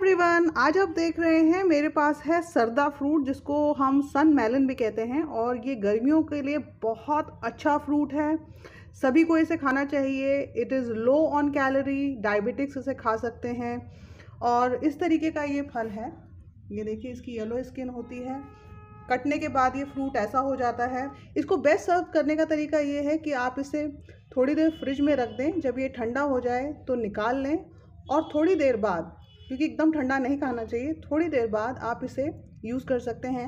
everyone आज आप देख रहे हैं मेरे पास है सरदा फ्रूट जिसको हम सन मेलन भी कहते हैं और ये गर्मियों के लिए बहुत अच्छा फ्रूट है सभी को इसे खाना चाहिए it is low on calorie diabetics इसे खा सकते हैं और इस तरीके का ये फल है ये देखिए इसकी येलो स्किन होती है कटने के बाद ये फ्रूट ऐसा हो जाता है इसको बेस्ट सर्व करने का तरीका ये है कि आप इसे थोड़ी देर फ्रिज में रख दें जब ये ठंडा हो जाए तो निकाल लें और थोड़ी देर बाद क्योंकि एकदम ठंडा नहीं खाना चाहिए थोड़ी देर बाद आप इसे यूज़ कर सकते हैं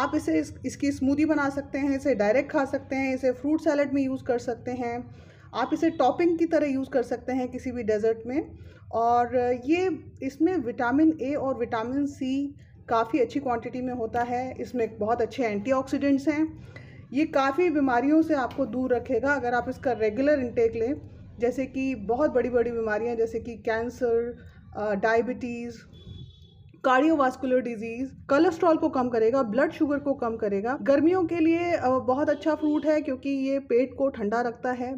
आप इसे इस, इसकी स्मूदी बना सकते हैं इसे डायरेक्ट खा सकते हैं इसे फ्रूट सैलड में यूज़ कर सकते हैं आप इसे टॉपिंग की तरह यूज़ कर सकते हैं किसी भी डेजर्ट में और ये इसमें विटामिन ए और विटामिन सी काफ़ी अच्छी क्वांटिटी में होता है इसमें बहुत अच्छे एंटीऑक्सीडेंट्स हैं ये काफ़ी बीमारियों से आपको दूर रखेगा अगर आप इसका रेगुलर इंटेक लें जैसे कि बहुत बड़ी बड़ी बीमारियां जैसे कि cancer diabetes cardiovascular disease cholesterol को कम करेगा ब्लड शुगर को कम करेगा गर्मियों के लिए बहुत अच्छा फ्रूट है क्योंकि ये पेट को ठंडा रखता है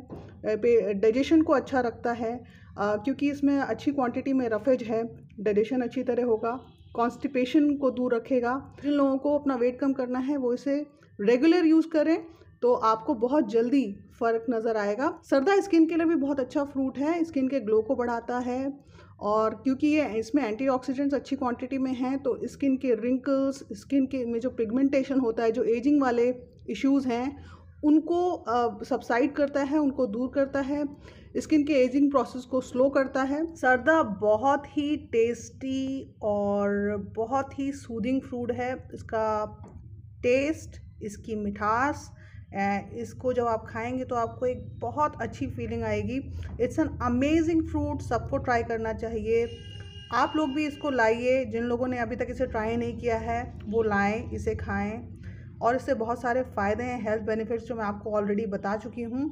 डाइजेशन को अच्छा रखता है क्योंकि इसमें अच्छी क्वांटिटी में रफेज है डाइजेशन अच्छी तरह होगा कॉन्स्टिपेशन को दूर रखेगा जिन लोगों को अपना वेट कम करना है वो इसे रेगुलर यूज़ करें तो आपको बहुत जल्दी फ़र्क नज़र आएगा सरदा स्किन के लिए भी बहुत अच्छा फ्रूट है स्किन के ग्लो को बढ़ाता है और क्योंकि ये इसमें एंटीऑक्सीडेंट्स अच्छी क्वांटिटी में हैं तो स्किन के रिंकल्स स्किन के में जो पिगमेंटेशन होता है जो एजिंग वाले इश्यूज़ हैं उनको सब्साइड करता है उनको दूर करता है स्किन के एजिंग प्रोसेस को स्लो करता है सरदा बहुत ही टेस्टी और बहुत ही सूदिंग फ्रूट है इसका टेस्ट इसकी मिठास इसको जब आप खाएंगे तो आपको एक बहुत अच्छी फीलिंग आएगी इट्स एन अमेजिंग फ्रूट सबको ट्राई करना चाहिए आप लोग भी इसको लाइए जिन लोगों ने अभी तक इसे ट्राई नहीं किया है वो लाएं इसे खाएं और इससे बहुत सारे फ़ायदे हैं हेल्थ बेनिफिट्स जो मैं आपको ऑलरेडी बता चुकी हूँ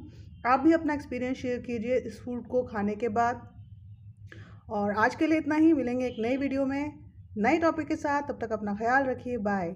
आप भी अपना एक्सपीरियंस शेयर कीजिए इस फूड को खाने के बाद और आज के लिए इतना ही मिलेंगे एक नई वीडियो में नए टॉपिक के साथ तब तक अपना ख्याल रखिए बाय